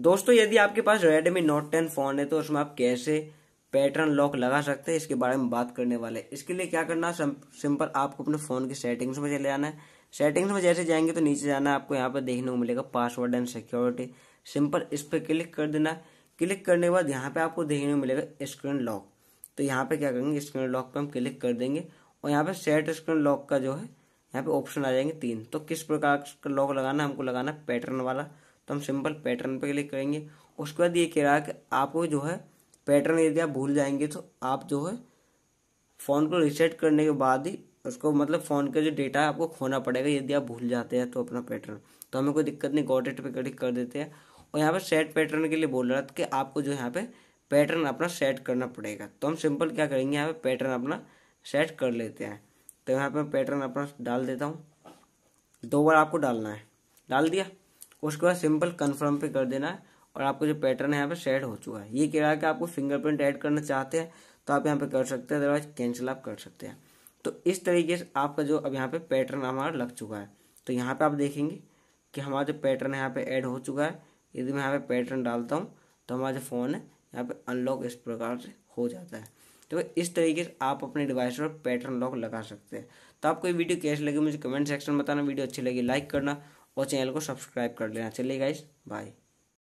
दोस्तों यदि आपके पास रेडमी नोट टेन फ़ोन है तो उसमें आप कैसे पैटर्न लॉक लगा सकते हैं इसके बारे में बात करने वाले इसके लिए क्या करना सिंपल आपको अपने फ़ोन की सेटिंग्स में चले जाना है सेटिंग्स में जैसे जाएंगे तो नीचे जाना है आपको यहाँ पर देखने को मिलेगा पासवर्ड एंड सिक्योरिटी सिंपल इस पर क्लिक कर देना क्लिक करने के बाद यहाँ पर आपको देखने को मिलेगा स्क्रीन लॉक तो यहाँ पे क्या करेंगे स्क्रीन लॉक पर हम क्लिक कर देंगे और यहाँ पे सेट स्क्रीन लॉक का जो है यहाँ पे ऑप्शन आ जाएंगे तीन तो किस प्रकार का लॉक लगाना है हमको लगाना पैटर्न वाला तो हम सिंपल पैटर्न पर क्लिक करेंगे उसके बाद ये कह रहा है कि आपको जो है पैटर्न यदि आप भूल जाएंगे तो आप जो है फ़ोन को रिसेट करने के बाद ही उसको मतलब फ़ोन का जो डेटा है आपको खोना पड़ेगा यदि आप भूल जाते हैं तो अपना पैटर्न तो हमें कोई दिक्कत नहीं गॉटेट पर पे क्लिक कर देते हैं और यहाँ पर सेट पैटर्न के लिए बोल रहा था कि आपको जो यहाँ पे पैटर्न अपना सेट करना पड़ेगा तो हम सिंपल क्या करेंगे यहाँ पर पैटर्न अपना सेट कर लेते हैं तो यहाँ पर पैटर्न अपना डाल देता हूँ दो बार आपको डालना है डाल दिया उसके बाद सिंपल कन्फर्म पे कर देना है और आपको जो पैटर्न है यहाँ पे सेट हो चुका है ये कह रहा है कि आपको फिंगरप्रिंट ऐड करना चाहते हैं तो आप यहाँ पे कर सकते हैं अदरवाइज कैंसिल आप कर सकते हैं तो इस तरीके से आपका जो अब यहाँ पे पैटर्न हमारा लग चुका है तो यहाँ पे आप देखेंगे कि हमारा जो पैटर्न यहाँ पे ऐड हो चुका है यदि मैं यहाँ पे पैटर्न डालता हूँ तो हमारा जो फ़ोन है यहाँ पे अनलॉक इस प्रकार से हो जाता है तो इस तरीके से आप अपने डिवाइस पर पैटर्न लॉक लगा सकते हैं तो आपको ये वीडियो कैसे लगी मुझे कमेंट सेक्शन में बताना वीडियो अच्छी लगी लाइक करना और चैनल को सब्सक्राइब कर लेना चलिए गाइज बाय